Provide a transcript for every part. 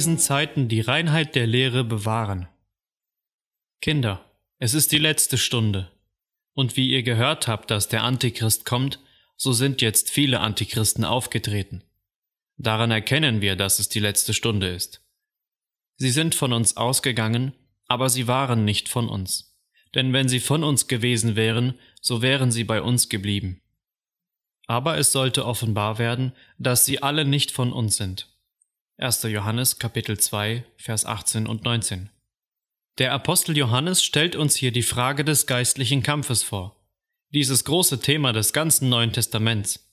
Krisenzeiten die Reinheit der Lehre bewahren. Kinder, es ist die letzte Stunde. Und wie ihr gehört habt, dass der Antichrist kommt, so sind jetzt viele Antichristen aufgetreten. Daran erkennen wir, dass es die letzte Stunde ist. Sie sind von uns ausgegangen, aber sie waren nicht von uns. Denn wenn sie von uns gewesen wären, so wären sie bei uns geblieben. Aber es sollte offenbar werden, dass sie alle nicht von uns sind. 1. Johannes Kapitel 2, Vers 18 und 19. Der Apostel Johannes stellt uns hier die Frage des geistlichen Kampfes vor, dieses große Thema des ganzen Neuen Testaments.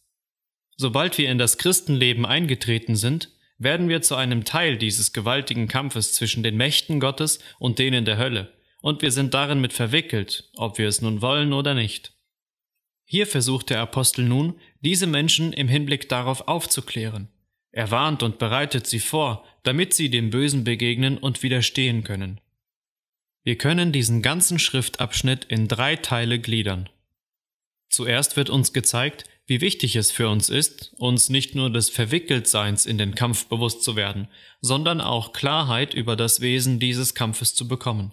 Sobald wir in das Christenleben eingetreten sind, werden wir zu einem Teil dieses gewaltigen Kampfes zwischen den Mächten Gottes und denen der Hölle, und wir sind darin mit verwickelt, ob wir es nun wollen oder nicht. Hier versucht der Apostel nun, diese Menschen im Hinblick darauf aufzuklären er warnt und bereitet sie vor, damit sie dem Bösen begegnen und widerstehen können. Wir können diesen ganzen Schriftabschnitt in drei Teile gliedern. Zuerst wird uns gezeigt, wie wichtig es für uns ist, uns nicht nur des Verwickeltseins in den Kampf bewusst zu werden, sondern auch Klarheit über das Wesen dieses Kampfes zu bekommen.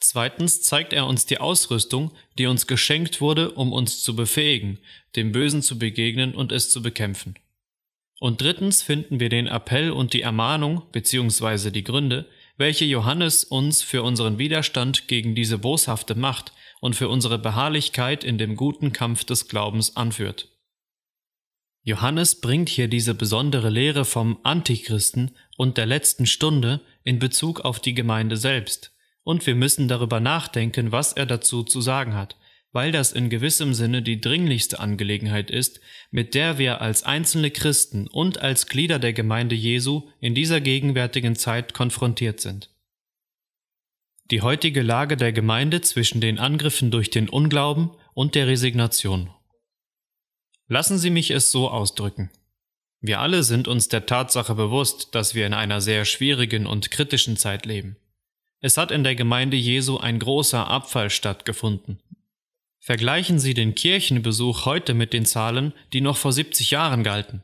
Zweitens zeigt er uns die Ausrüstung, die uns geschenkt wurde, um uns zu befähigen, dem Bösen zu begegnen und es zu bekämpfen. Und drittens finden wir den Appell und die Ermahnung bzw. die Gründe, welche Johannes uns für unseren Widerstand gegen diese boshafte Macht und für unsere Beharrlichkeit in dem guten Kampf des Glaubens anführt. Johannes bringt hier diese besondere Lehre vom Antichristen und der letzten Stunde in Bezug auf die Gemeinde selbst, und wir müssen darüber nachdenken, was er dazu zu sagen hat, weil das in gewissem Sinne die dringlichste Angelegenheit ist, mit der wir als einzelne Christen und als Glieder der Gemeinde Jesu in dieser gegenwärtigen Zeit konfrontiert sind. Die heutige Lage der Gemeinde zwischen den Angriffen durch den Unglauben und der Resignation. Lassen Sie mich es so ausdrücken. Wir alle sind uns der Tatsache bewusst, dass wir in einer sehr schwierigen und kritischen Zeit leben. Es hat in der Gemeinde Jesu ein großer Abfall stattgefunden, Vergleichen Sie den Kirchenbesuch heute mit den Zahlen, die noch vor 70 Jahren galten.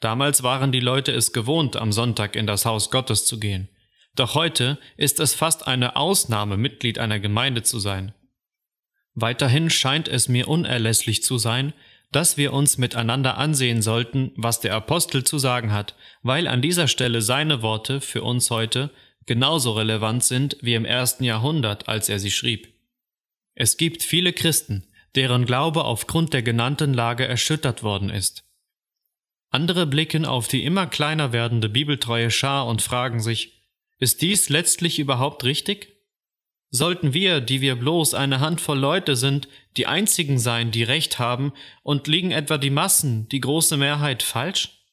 Damals waren die Leute es gewohnt, am Sonntag in das Haus Gottes zu gehen. Doch heute ist es fast eine Ausnahme, Mitglied einer Gemeinde zu sein. Weiterhin scheint es mir unerlässlich zu sein, dass wir uns miteinander ansehen sollten, was der Apostel zu sagen hat, weil an dieser Stelle seine Worte für uns heute genauso relevant sind wie im ersten Jahrhundert, als er sie schrieb. Es gibt viele Christen, deren Glaube aufgrund der genannten Lage erschüttert worden ist. Andere blicken auf die immer kleiner werdende bibeltreue Schar und fragen sich, ist dies letztlich überhaupt richtig? Sollten wir, die wir bloß eine Handvoll Leute sind, die einzigen sein, die Recht haben, und liegen etwa die Massen, die große Mehrheit falsch?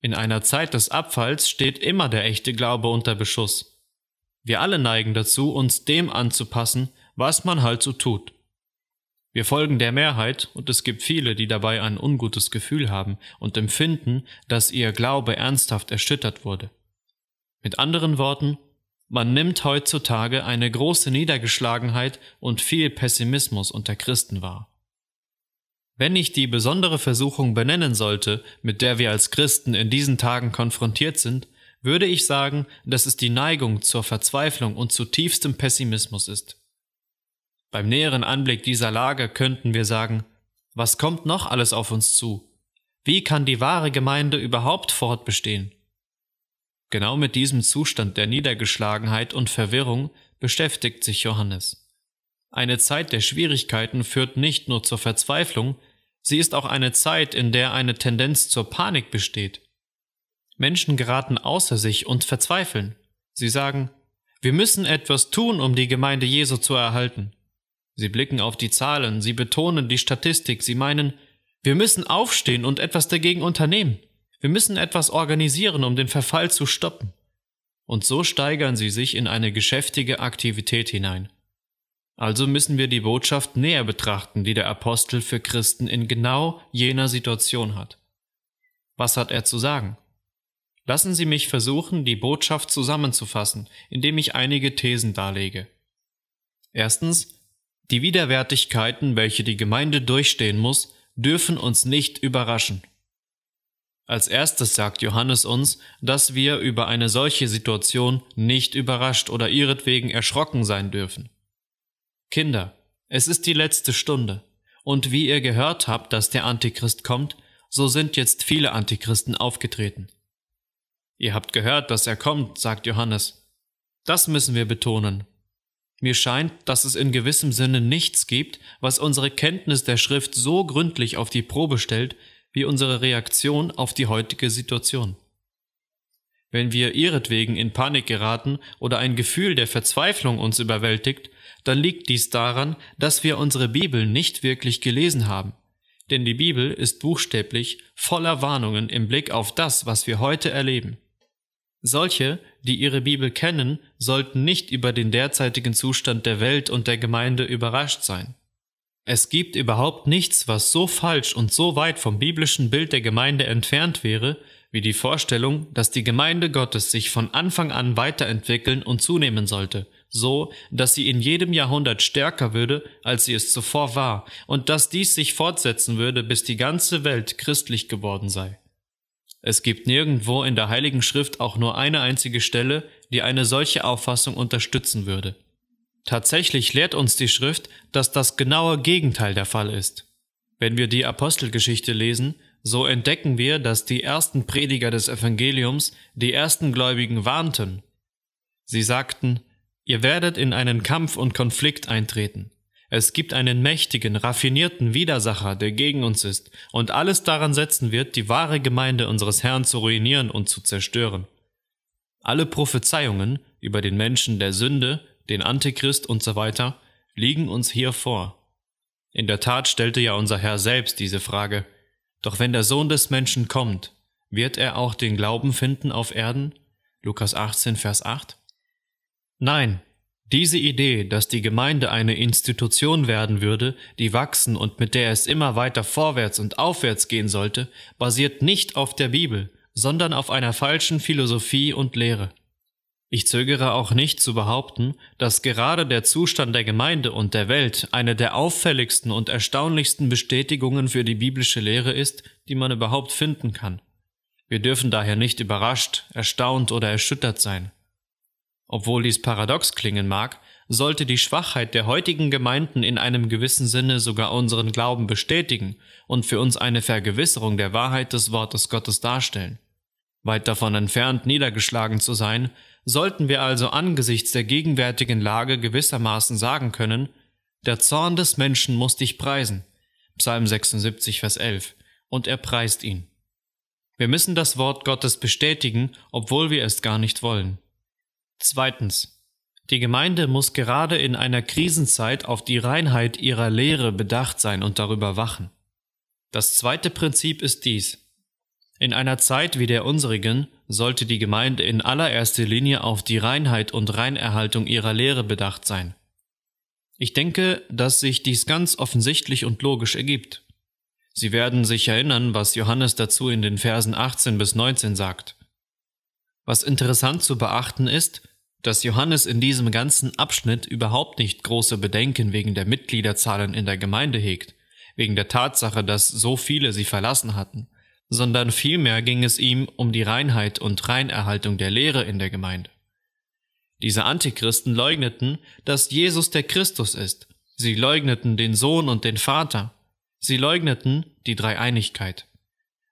In einer Zeit des Abfalls steht immer der echte Glaube unter Beschuss. Wir alle neigen dazu, uns dem anzupassen, was man halt so tut. Wir folgen der Mehrheit und es gibt viele, die dabei ein ungutes Gefühl haben und empfinden, dass ihr Glaube ernsthaft erschüttert wurde. Mit anderen Worten, man nimmt heutzutage eine große Niedergeschlagenheit und viel Pessimismus unter Christen wahr. Wenn ich die besondere Versuchung benennen sollte, mit der wir als Christen in diesen Tagen konfrontiert sind, würde ich sagen, dass es die Neigung zur Verzweiflung und zu tiefstem Pessimismus ist. Beim näheren Anblick dieser Lage könnten wir sagen, was kommt noch alles auf uns zu? Wie kann die wahre Gemeinde überhaupt fortbestehen? Genau mit diesem Zustand der Niedergeschlagenheit und Verwirrung beschäftigt sich Johannes. Eine Zeit der Schwierigkeiten führt nicht nur zur Verzweiflung, sie ist auch eine Zeit, in der eine Tendenz zur Panik besteht. Menschen geraten außer sich und verzweifeln. Sie sagen, wir müssen etwas tun, um die Gemeinde Jesu zu erhalten. Sie blicken auf die Zahlen, sie betonen die Statistik, sie meinen, wir müssen aufstehen und etwas dagegen unternehmen. Wir müssen etwas organisieren, um den Verfall zu stoppen. Und so steigern sie sich in eine geschäftige Aktivität hinein. Also müssen wir die Botschaft näher betrachten, die der Apostel für Christen in genau jener Situation hat. Was hat er zu sagen? Lassen Sie mich versuchen, die Botschaft zusammenzufassen, indem ich einige Thesen darlege. Erstens, die Widerwärtigkeiten, welche die Gemeinde durchstehen muss, dürfen uns nicht überraschen. Als erstes sagt Johannes uns, dass wir über eine solche Situation nicht überrascht oder ihretwegen erschrocken sein dürfen. Kinder, es ist die letzte Stunde, und wie ihr gehört habt, dass der Antichrist kommt, so sind jetzt viele Antichristen aufgetreten. Ihr habt gehört, dass er kommt, sagt Johannes. Das müssen wir betonen, mir scheint, dass es in gewissem Sinne nichts gibt, was unsere Kenntnis der Schrift so gründlich auf die Probe stellt, wie unsere Reaktion auf die heutige Situation. Wenn wir ihretwegen in Panik geraten oder ein Gefühl der Verzweiflung uns überwältigt, dann liegt dies daran, dass wir unsere Bibel nicht wirklich gelesen haben. Denn die Bibel ist buchstäblich voller Warnungen im Blick auf das, was wir heute erleben. Solche, die ihre Bibel kennen, sollten nicht über den derzeitigen Zustand der Welt und der Gemeinde überrascht sein. Es gibt überhaupt nichts, was so falsch und so weit vom biblischen Bild der Gemeinde entfernt wäre, wie die Vorstellung, dass die Gemeinde Gottes sich von Anfang an weiterentwickeln und zunehmen sollte, so dass sie in jedem Jahrhundert stärker würde, als sie es zuvor war, und dass dies sich fortsetzen würde, bis die ganze Welt christlich geworden sei. Es gibt nirgendwo in der Heiligen Schrift auch nur eine einzige Stelle, die eine solche Auffassung unterstützen würde. Tatsächlich lehrt uns die Schrift, dass das genaue Gegenteil der Fall ist. Wenn wir die Apostelgeschichte lesen, so entdecken wir, dass die ersten Prediger des Evangeliums die ersten Gläubigen warnten. Sie sagten, ihr werdet in einen Kampf und Konflikt eintreten. Es gibt einen mächtigen, raffinierten Widersacher, der gegen uns ist und alles daran setzen wird, die wahre Gemeinde unseres Herrn zu ruinieren und zu zerstören. Alle Prophezeiungen über den Menschen der Sünde, den Antichrist und so weiter liegen uns hier vor. In der Tat stellte ja unser Herr selbst diese Frage. Doch wenn der Sohn des Menschen kommt, wird er auch den Glauben finden auf Erden? Lukas 18, Vers 8. Nein, diese Idee, dass die Gemeinde eine Institution werden würde, die wachsen und mit der es immer weiter vorwärts und aufwärts gehen sollte, basiert nicht auf der Bibel, sondern auf einer falschen Philosophie und Lehre. Ich zögere auch nicht zu behaupten, dass gerade der Zustand der Gemeinde und der Welt eine der auffälligsten und erstaunlichsten Bestätigungen für die biblische Lehre ist, die man überhaupt finden kann. Wir dürfen daher nicht überrascht, erstaunt oder erschüttert sein. Obwohl dies paradox klingen mag, sollte die Schwachheit der heutigen Gemeinden in einem gewissen Sinne sogar unseren Glauben bestätigen und für uns eine Vergewisserung der Wahrheit des Wortes Gottes darstellen. Weit davon entfernt, niedergeschlagen zu sein, sollten wir also angesichts der gegenwärtigen Lage gewissermaßen sagen können, der Zorn des Menschen muss dich preisen. Psalm 76, Vers 11. Und er preist ihn. Wir müssen das Wort Gottes bestätigen, obwohl wir es gar nicht wollen. Zweitens. Die Gemeinde muss gerade in einer Krisenzeit auf die Reinheit ihrer Lehre bedacht sein und darüber wachen. Das zweite Prinzip ist dies. In einer Zeit wie der unsrigen sollte die Gemeinde in allererster Linie auf die Reinheit und Reinerhaltung ihrer Lehre bedacht sein. Ich denke, dass sich dies ganz offensichtlich und logisch ergibt. Sie werden sich erinnern, was Johannes dazu in den Versen 18 bis 19 sagt. Was interessant zu beachten ist, dass Johannes in diesem ganzen Abschnitt überhaupt nicht große Bedenken wegen der Mitgliederzahlen in der Gemeinde hegt, wegen der Tatsache, dass so viele sie verlassen hatten, sondern vielmehr ging es ihm um die Reinheit und Reinerhaltung der Lehre in der Gemeinde. Diese Antichristen leugneten, dass Jesus der Christus ist, sie leugneten den Sohn und den Vater, sie leugneten die Dreieinigkeit.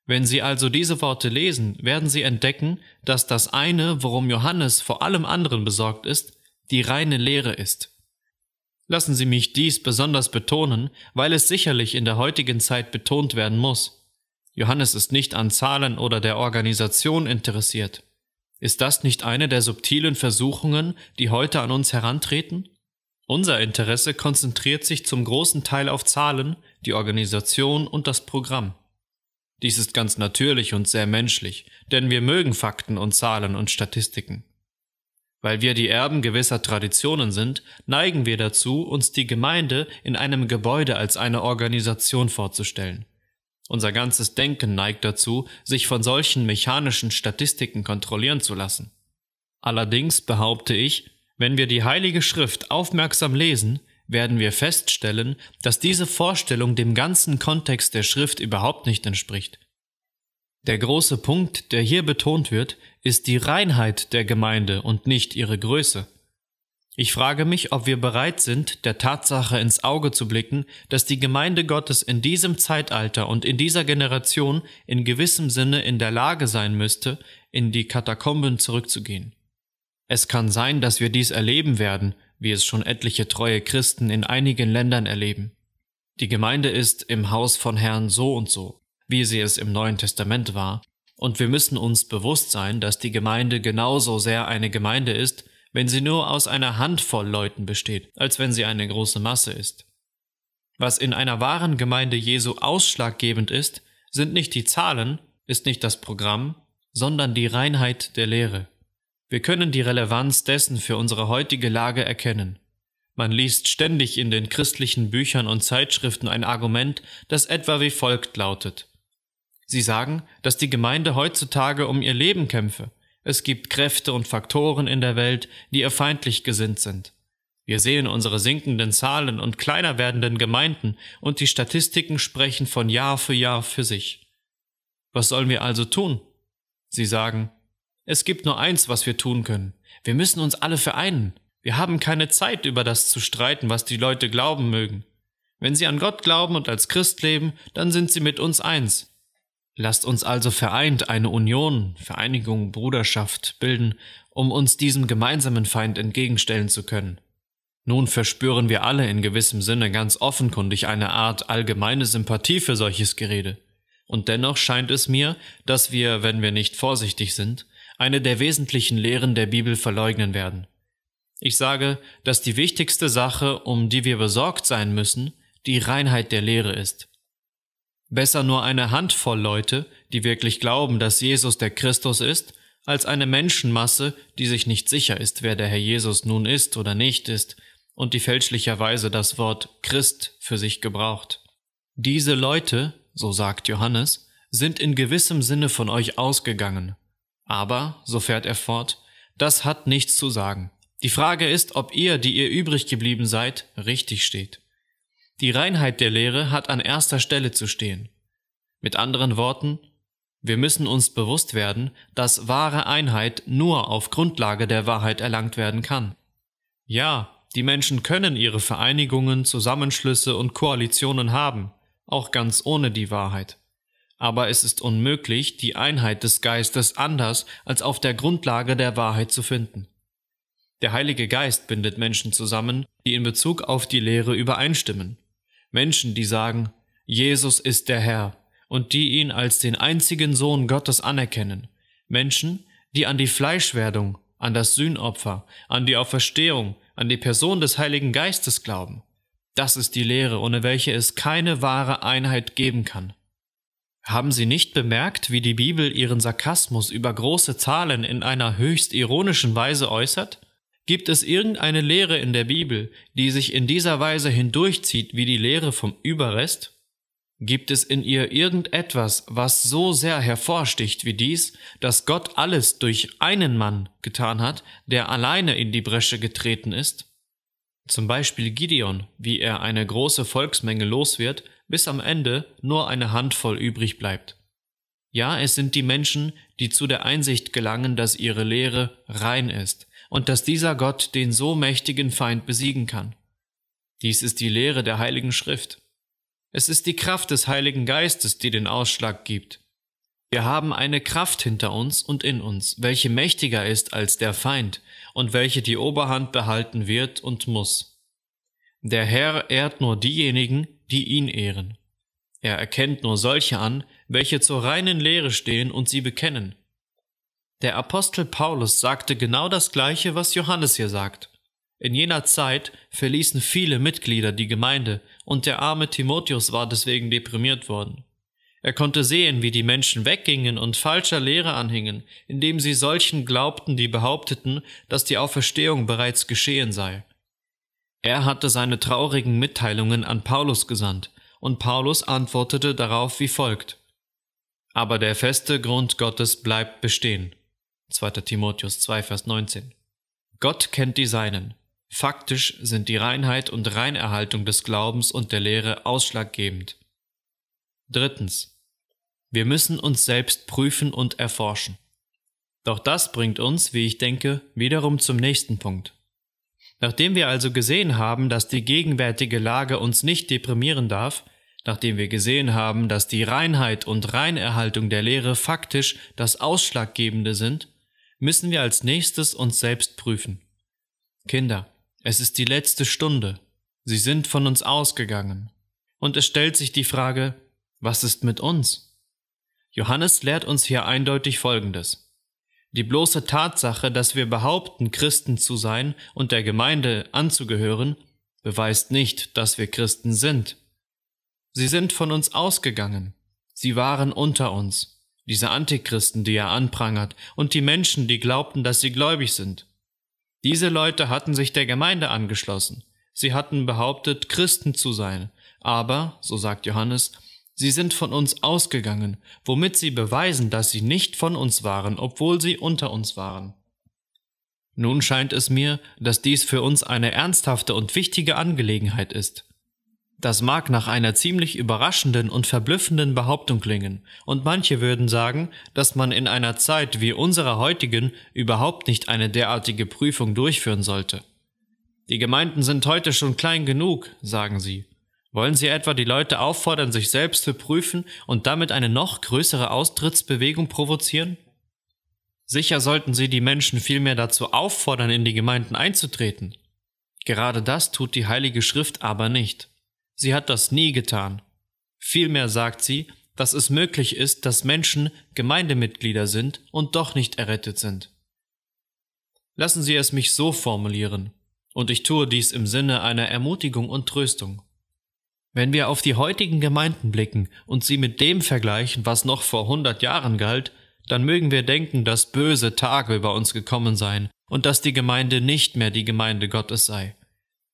Wenn Sie also diese Worte lesen, werden Sie entdecken, dass das eine, worum Johannes vor allem anderen besorgt ist, die reine Lehre ist. Lassen Sie mich dies besonders betonen, weil es sicherlich in der heutigen Zeit betont werden muss. Johannes ist nicht an Zahlen oder der Organisation interessiert. Ist das nicht eine der subtilen Versuchungen, die heute an uns herantreten? Unser Interesse konzentriert sich zum großen Teil auf Zahlen, die Organisation und das Programm. Dies ist ganz natürlich und sehr menschlich, denn wir mögen Fakten und Zahlen und Statistiken. Weil wir die Erben gewisser Traditionen sind, neigen wir dazu, uns die Gemeinde in einem Gebäude als eine Organisation vorzustellen. Unser ganzes Denken neigt dazu, sich von solchen mechanischen Statistiken kontrollieren zu lassen. Allerdings behaupte ich, wenn wir die Heilige Schrift aufmerksam lesen, werden wir feststellen, dass diese Vorstellung dem ganzen Kontext der Schrift überhaupt nicht entspricht. Der große Punkt, der hier betont wird, ist die Reinheit der Gemeinde und nicht ihre Größe. Ich frage mich, ob wir bereit sind, der Tatsache ins Auge zu blicken, dass die Gemeinde Gottes in diesem Zeitalter und in dieser Generation in gewissem Sinne in der Lage sein müsste, in die Katakomben zurückzugehen. Es kann sein, dass wir dies erleben werden, wie es schon etliche treue Christen in einigen Ländern erleben. Die Gemeinde ist im Haus von Herrn so und so, wie sie es im Neuen Testament war, und wir müssen uns bewusst sein, dass die Gemeinde genauso sehr eine Gemeinde ist, wenn sie nur aus einer Handvoll Leuten besteht, als wenn sie eine große Masse ist. Was in einer wahren Gemeinde Jesu ausschlaggebend ist, sind nicht die Zahlen, ist nicht das Programm, sondern die Reinheit der Lehre. Wir können die Relevanz dessen für unsere heutige Lage erkennen. Man liest ständig in den christlichen Büchern und Zeitschriften ein Argument, das etwa wie folgt lautet. Sie sagen, dass die Gemeinde heutzutage um ihr Leben kämpfe. Es gibt Kräfte und Faktoren in der Welt, die ihr feindlich gesinnt sind. Wir sehen unsere sinkenden Zahlen und kleiner werdenden Gemeinden, und die Statistiken sprechen von Jahr für Jahr für sich. Was sollen wir also tun? Sie sagen, es gibt nur eins, was wir tun können. Wir müssen uns alle vereinen. Wir haben keine Zeit, über das zu streiten, was die Leute glauben mögen. Wenn sie an Gott glauben und als Christ leben, dann sind sie mit uns eins. Lasst uns also vereint eine Union, Vereinigung, Bruderschaft bilden, um uns diesem gemeinsamen Feind entgegenstellen zu können. Nun verspüren wir alle in gewissem Sinne ganz offenkundig eine Art allgemeine Sympathie für solches Gerede. Und dennoch scheint es mir, dass wir, wenn wir nicht vorsichtig sind, eine der wesentlichen Lehren der Bibel verleugnen werden. Ich sage, dass die wichtigste Sache, um die wir besorgt sein müssen, die Reinheit der Lehre ist. Besser nur eine Handvoll Leute, die wirklich glauben, dass Jesus der Christus ist, als eine Menschenmasse, die sich nicht sicher ist, wer der Herr Jesus nun ist oder nicht ist, und die fälschlicherweise das Wort Christ für sich gebraucht. Diese Leute, so sagt Johannes, sind in gewissem Sinne von euch ausgegangen, aber, so fährt er fort, das hat nichts zu sagen. Die Frage ist, ob ihr, die ihr übrig geblieben seid, richtig steht. Die Reinheit der Lehre hat an erster Stelle zu stehen. Mit anderen Worten, wir müssen uns bewusst werden, dass wahre Einheit nur auf Grundlage der Wahrheit erlangt werden kann. Ja, die Menschen können ihre Vereinigungen, Zusammenschlüsse und Koalitionen haben, auch ganz ohne die Wahrheit aber es ist unmöglich, die Einheit des Geistes anders als auf der Grundlage der Wahrheit zu finden. Der Heilige Geist bindet Menschen zusammen, die in Bezug auf die Lehre übereinstimmen. Menschen, die sagen, Jesus ist der Herr, und die ihn als den einzigen Sohn Gottes anerkennen. Menschen, die an die Fleischwerdung, an das Sühnopfer, an die Auferstehung, an die Person des Heiligen Geistes glauben. Das ist die Lehre, ohne welche es keine wahre Einheit geben kann. Haben Sie nicht bemerkt, wie die Bibel ihren Sarkasmus über große Zahlen in einer höchst ironischen Weise äußert? Gibt es irgendeine Lehre in der Bibel, die sich in dieser Weise hindurchzieht wie die Lehre vom Überrest? Gibt es in ihr irgendetwas, was so sehr hervorsticht wie dies, dass Gott alles durch einen Mann getan hat, der alleine in die Bresche getreten ist? Zum Beispiel Gideon, wie er eine große Volksmenge los wird, bis am Ende nur eine Handvoll übrig bleibt. Ja, es sind die Menschen, die zu der Einsicht gelangen, dass ihre Lehre rein ist und dass dieser Gott den so mächtigen Feind besiegen kann. Dies ist die Lehre der Heiligen Schrift. Es ist die Kraft des Heiligen Geistes, die den Ausschlag gibt. Wir haben eine Kraft hinter uns und in uns, welche mächtiger ist als der Feind und welche die Oberhand behalten wird und muss. Der Herr ehrt nur diejenigen, die ihn ehren. Er erkennt nur solche an, welche zur reinen Lehre stehen und sie bekennen. Der Apostel Paulus sagte genau das gleiche, was Johannes hier sagt. In jener Zeit verließen viele Mitglieder die Gemeinde, und der arme Timotheus war deswegen deprimiert worden. Er konnte sehen, wie die Menschen weggingen und falscher Lehre anhingen, indem sie solchen glaubten, die behaupteten, dass die Auferstehung bereits geschehen sei er hatte seine traurigen Mitteilungen an Paulus gesandt, und Paulus antwortete darauf wie folgt. Aber der feste Grund Gottes bleibt bestehen. 2. Timotheus 2, Vers 19. Gott kennt die Seinen. Faktisch sind die Reinheit und Reinerhaltung des Glaubens und der Lehre ausschlaggebend. Drittens. Wir müssen uns selbst prüfen und erforschen. Doch das bringt uns, wie ich denke, wiederum zum nächsten Punkt. Nachdem wir also gesehen haben, dass die gegenwärtige Lage uns nicht deprimieren darf, nachdem wir gesehen haben, dass die Reinheit und Reinerhaltung der Lehre faktisch das Ausschlaggebende sind, müssen wir als nächstes uns selbst prüfen. Kinder, es ist die letzte Stunde, sie sind von uns ausgegangen. Und es stellt sich die Frage, was ist mit uns? Johannes lehrt uns hier eindeutig Folgendes. Die bloße Tatsache, dass wir behaupten, Christen zu sein und der Gemeinde anzugehören, beweist nicht, dass wir Christen sind. Sie sind von uns ausgegangen. Sie waren unter uns. Diese Antichristen, die er anprangert, und die Menschen, die glaubten, dass sie gläubig sind. Diese Leute hatten sich der Gemeinde angeschlossen. Sie hatten behauptet, Christen zu sein. Aber, so sagt Johannes, Sie sind von uns ausgegangen, womit sie beweisen, dass sie nicht von uns waren, obwohl sie unter uns waren. Nun scheint es mir, dass dies für uns eine ernsthafte und wichtige Angelegenheit ist. Das mag nach einer ziemlich überraschenden und verblüffenden Behauptung klingen, und manche würden sagen, dass man in einer Zeit wie unserer heutigen überhaupt nicht eine derartige Prüfung durchführen sollte. Die Gemeinden sind heute schon klein genug, sagen sie, wollen Sie etwa die Leute auffordern, sich selbst zu prüfen und damit eine noch größere Austrittsbewegung provozieren? Sicher sollten Sie die Menschen vielmehr dazu auffordern, in die Gemeinden einzutreten. Gerade das tut die Heilige Schrift aber nicht. Sie hat das nie getan. Vielmehr sagt sie, dass es möglich ist, dass Menschen Gemeindemitglieder sind und doch nicht errettet sind. Lassen Sie es mich so formulieren, und ich tue dies im Sinne einer Ermutigung und Tröstung. Wenn wir auf die heutigen Gemeinden blicken und sie mit dem vergleichen, was noch vor hundert Jahren galt, dann mögen wir denken, dass böse Tage über uns gekommen seien und dass die Gemeinde nicht mehr die Gemeinde Gottes sei.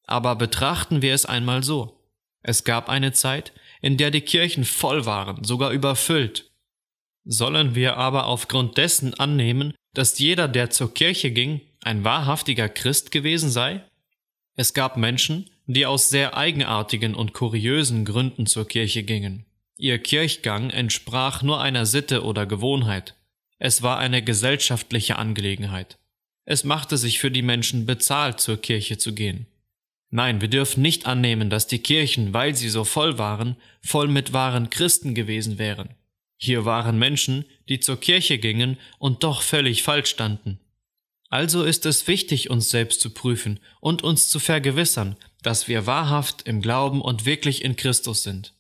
Aber betrachten wir es einmal so. Es gab eine Zeit, in der die Kirchen voll waren, sogar überfüllt. Sollen wir aber aufgrund dessen annehmen, dass jeder, der zur Kirche ging, ein wahrhaftiger Christ gewesen sei? Es gab Menschen, die aus sehr eigenartigen und kuriösen Gründen zur Kirche gingen. Ihr Kirchgang entsprach nur einer Sitte oder Gewohnheit. Es war eine gesellschaftliche Angelegenheit. Es machte sich für die Menschen bezahlt, zur Kirche zu gehen. Nein, wir dürfen nicht annehmen, dass die Kirchen, weil sie so voll waren, voll mit wahren Christen gewesen wären. Hier waren Menschen, die zur Kirche gingen und doch völlig falsch standen. Also ist es wichtig, uns selbst zu prüfen und uns zu vergewissern, dass wir wahrhaft im Glauben und wirklich in Christus sind.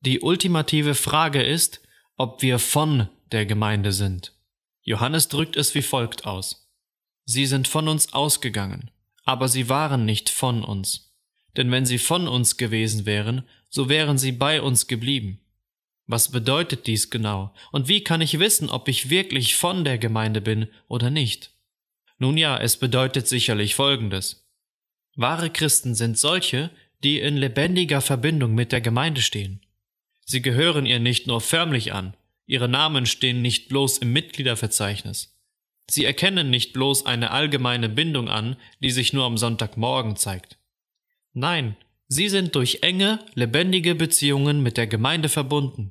Die ultimative Frage ist, ob wir von der Gemeinde sind. Johannes drückt es wie folgt aus. Sie sind von uns ausgegangen, aber sie waren nicht von uns. Denn wenn sie von uns gewesen wären, so wären sie bei uns geblieben. Was bedeutet dies genau? Und wie kann ich wissen, ob ich wirklich von der Gemeinde bin oder nicht? Nun ja, es bedeutet sicherlich Folgendes. Wahre Christen sind solche, die in lebendiger Verbindung mit der Gemeinde stehen. Sie gehören ihr nicht nur förmlich an, ihre Namen stehen nicht bloß im Mitgliederverzeichnis. Sie erkennen nicht bloß eine allgemeine Bindung an, die sich nur am Sonntagmorgen zeigt. Nein, sie sind durch enge, lebendige Beziehungen mit der Gemeinde verbunden.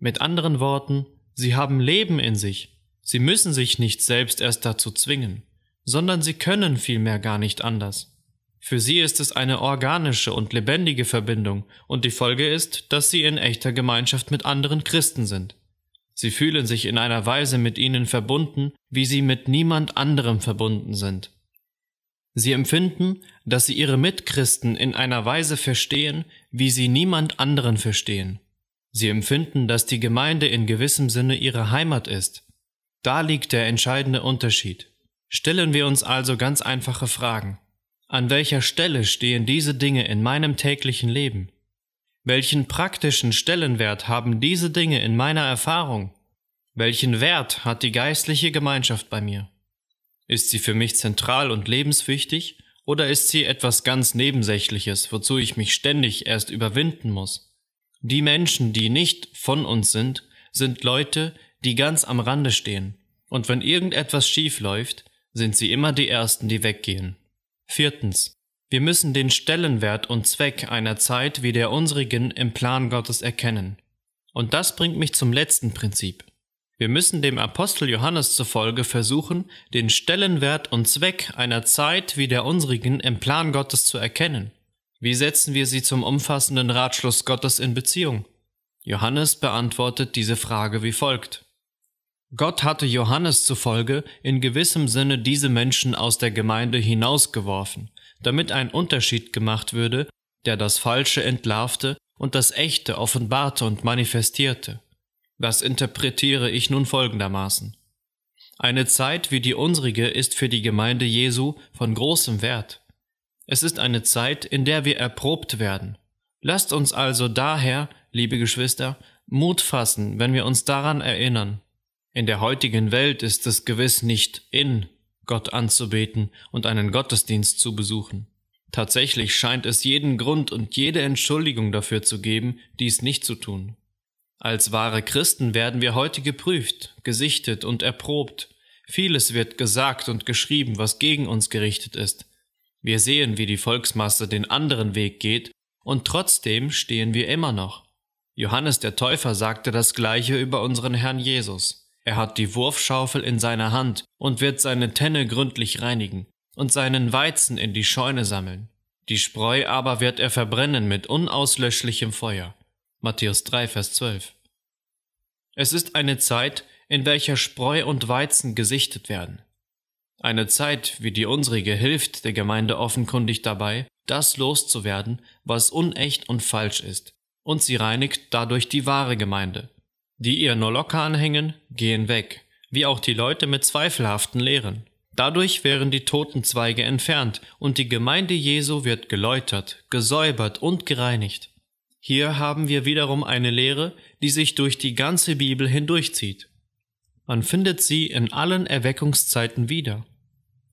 Mit anderen Worten, sie haben Leben in sich. Sie müssen sich nicht selbst erst dazu zwingen, sondern sie können vielmehr gar nicht anders. Für sie ist es eine organische und lebendige Verbindung, und die Folge ist, dass sie in echter Gemeinschaft mit anderen Christen sind. Sie fühlen sich in einer Weise mit ihnen verbunden, wie sie mit niemand anderem verbunden sind. Sie empfinden, dass sie ihre Mitchristen in einer Weise verstehen, wie sie niemand anderen verstehen. Sie empfinden, dass die Gemeinde in gewissem Sinne ihre Heimat ist. Da liegt der entscheidende Unterschied. Stellen wir uns also ganz einfache Fragen. An welcher Stelle stehen diese Dinge in meinem täglichen Leben? Welchen praktischen Stellenwert haben diese Dinge in meiner Erfahrung? Welchen Wert hat die geistliche Gemeinschaft bei mir? Ist sie für mich zentral und lebenswichtig oder ist sie etwas ganz Nebensächliches, wozu ich mich ständig erst überwinden muss? Die Menschen, die nicht von uns sind, sind Leute, die ganz am Rande stehen, und wenn irgendetwas schief läuft, sind sie immer die Ersten, die weggehen. Viertens. Wir müssen den Stellenwert und Zweck einer Zeit wie der unsrigen im Plan Gottes erkennen. Und das bringt mich zum letzten Prinzip. Wir müssen dem Apostel Johannes zufolge versuchen, den Stellenwert und Zweck einer Zeit wie der unsrigen im Plan Gottes zu erkennen. Wie setzen wir sie zum umfassenden Ratschluss Gottes in Beziehung? Johannes beantwortet diese Frage wie folgt. Gott hatte Johannes zufolge in gewissem Sinne diese Menschen aus der Gemeinde hinausgeworfen, damit ein Unterschied gemacht würde, der das Falsche entlarvte und das Echte offenbarte und manifestierte. Das interpretiere ich nun folgendermaßen. Eine Zeit wie die unsrige ist für die Gemeinde Jesu von großem Wert. Es ist eine Zeit, in der wir erprobt werden. Lasst uns also daher, liebe Geschwister, Mut fassen, wenn wir uns daran erinnern, in der heutigen Welt ist es gewiss nicht in, Gott anzubeten und einen Gottesdienst zu besuchen. Tatsächlich scheint es jeden Grund und jede Entschuldigung dafür zu geben, dies nicht zu tun. Als wahre Christen werden wir heute geprüft, gesichtet und erprobt. Vieles wird gesagt und geschrieben, was gegen uns gerichtet ist. Wir sehen, wie die Volksmasse den anderen Weg geht, und trotzdem stehen wir immer noch. Johannes der Täufer sagte das gleiche über unseren Herrn Jesus. Er hat die Wurfschaufel in seiner Hand und wird seine Tenne gründlich reinigen und seinen Weizen in die Scheune sammeln. Die Spreu aber wird er verbrennen mit unauslöschlichem Feuer. Matthäus 3, Vers 12. Es ist eine Zeit, in welcher Spreu und Weizen gesichtet werden. Eine Zeit wie die unsrige hilft der Gemeinde offenkundig dabei, das loszuwerden, was unecht und falsch ist, und sie reinigt dadurch die wahre Gemeinde, die ihr nur locker anhängen, gehen weg, wie auch die Leute mit zweifelhaften Lehren. Dadurch wären die Totenzweige entfernt und die Gemeinde Jesu wird geläutert, gesäubert und gereinigt. Hier haben wir wiederum eine Lehre, die sich durch die ganze Bibel hindurchzieht. Man findet sie in allen Erweckungszeiten wieder.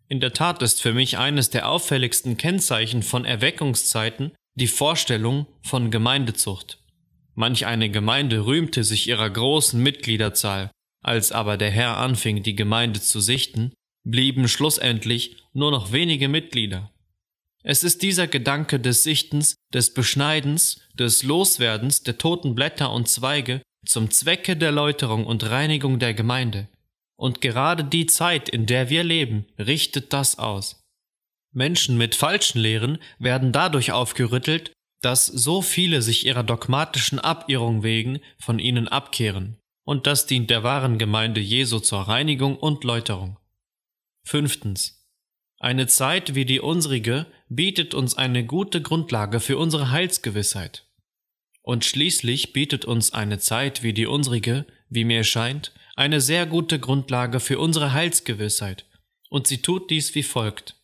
In der Tat ist für mich eines der auffälligsten Kennzeichen von Erweckungszeiten die Vorstellung von Gemeindezucht. Manch eine Gemeinde rühmte sich ihrer großen Mitgliederzahl, als aber der Herr anfing, die Gemeinde zu sichten, blieben schlussendlich nur noch wenige Mitglieder. Es ist dieser Gedanke des Sichtens, des Beschneidens, des Loswerdens der toten Blätter und Zweige zum Zwecke der Läuterung und Reinigung der Gemeinde. Und gerade die Zeit, in der wir leben, richtet das aus. Menschen mit falschen Lehren werden dadurch aufgerüttelt, dass so viele sich ihrer dogmatischen Abirrung wegen von ihnen abkehren und das dient der wahren Gemeinde Jesu zur Reinigung und Läuterung. Fünftens. Eine Zeit wie die unsrige bietet uns eine gute Grundlage für unsere Heilsgewissheit. Und schließlich bietet uns eine Zeit wie die unsrige, wie mir scheint, eine sehr gute Grundlage für unsere Heilsgewissheit, und sie tut dies wie folgt.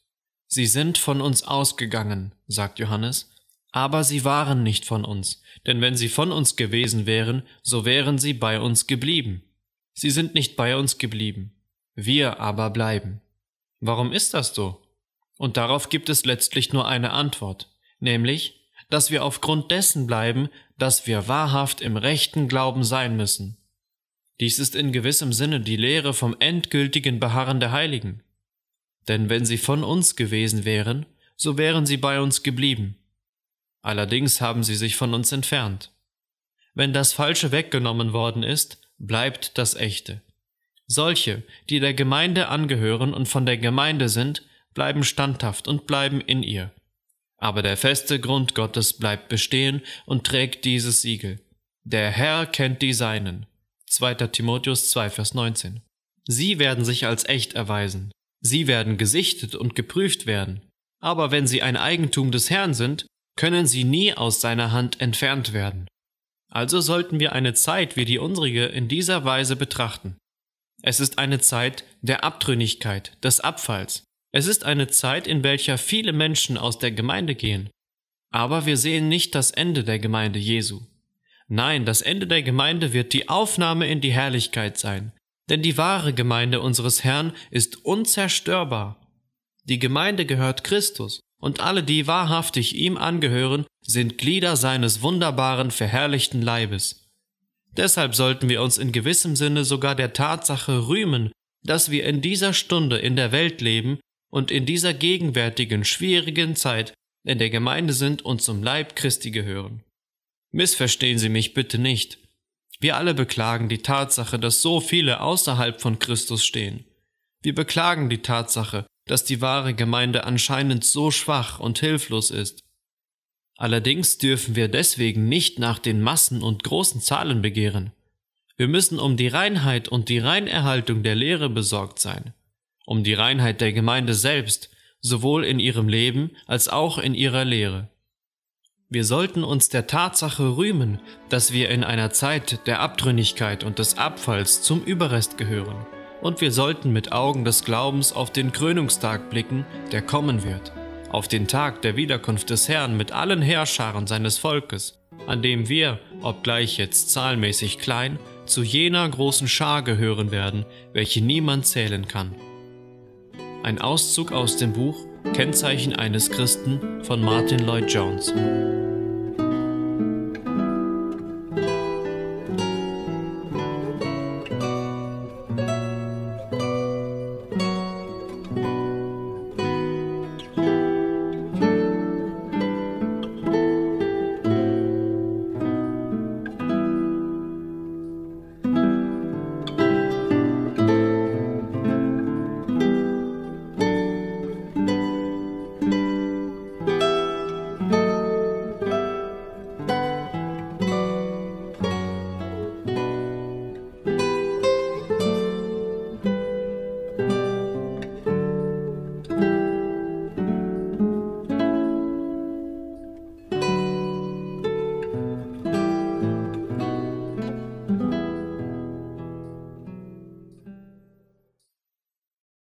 Sie sind von uns ausgegangen, sagt Johannes, aber sie waren nicht von uns, denn wenn sie von uns gewesen wären, so wären sie bei uns geblieben. Sie sind nicht bei uns geblieben, wir aber bleiben. Warum ist das so? Und darauf gibt es letztlich nur eine Antwort, nämlich, dass wir aufgrund dessen bleiben, dass wir wahrhaft im rechten Glauben sein müssen. Dies ist in gewissem Sinne die Lehre vom endgültigen Beharren der Heiligen. Denn wenn sie von uns gewesen wären, so wären sie bei uns geblieben Allerdings haben sie sich von uns entfernt. Wenn das Falsche weggenommen worden ist, bleibt das Echte. Solche, die der Gemeinde angehören und von der Gemeinde sind, bleiben standhaft und bleiben in ihr. Aber der feste Grund Gottes bleibt bestehen und trägt dieses Siegel. Der Herr kennt die Seinen. 2. Timotheus 2, Vers 19. Sie werden sich als echt erweisen. Sie werden gesichtet und geprüft werden. Aber wenn sie ein Eigentum des Herrn sind, können sie nie aus seiner Hand entfernt werden. Also sollten wir eine Zeit wie die unsrige in dieser Weise betrachten. Es ist eine Zeit der Abtrünnigkeit, des Abfalls. Es ist eine Zeit, in welcher viele Menschen aus der Gemeinde gehen. Aber wir sehen nicht das Ende der Gemeinde Jesu. Nein, das Ende der Gemeinde wird die Aufnahme in die Herrlichkeit sein. Denn die wahre Gemeinde unseres Herrn ist unzerstörbar. Die Gemeinde gehört Christus und alle, die wahrhaftig ihm angehören, sind Glieder seines wunderbaren, verherrlichten Leibes. Deshalb sollten wir uns in gewissem Sinne sogar der Tatsache rühmen, dass wir in dieser Stunde in der Welt leben und in dieser gegenwärtigen schwierigen Zeit in der Gemeinde sind und zum Leib Christi gehören. Missverstehen Sie mich bitte nicht. Wir alle beklagen die Tatsache, dass so viele außerhalb von Christus stehen. Wir beklagen die Tatsache, dass die wahre Gemeinde anscheinend so schwach und hilflos ist. Allerdings dürfen wir deswegen nicht nach den Massen und großen Zahlen begehren. Wir müssen um die Reinheit und die Reinerhaltung der Lehre besorgt sein, um die Reinheit der Gemeinde selbst, sowohl in ihrem Leben als auch in ihrer Lehre. Wir sollten uns der Tatsache rühmen, dass wir in einer Zeit der Abtrünnigkeit und des Abfalls zum Überrest gehören und wir sollten mit Augen des Glaubens auf den Krönungstag blicken, der kommen wird, auf den Tag der Wiederkunft des Herrn mit allen Heerscharen seines Volkes, an dem wir, obgleich jetzt zahlmäßig klein, zu jener großen Schar gehören werden, welche niemand zählen kann. Ein Auszug aus dem Buch Kennzeichen eines Christen von Martin Lloyd Jones.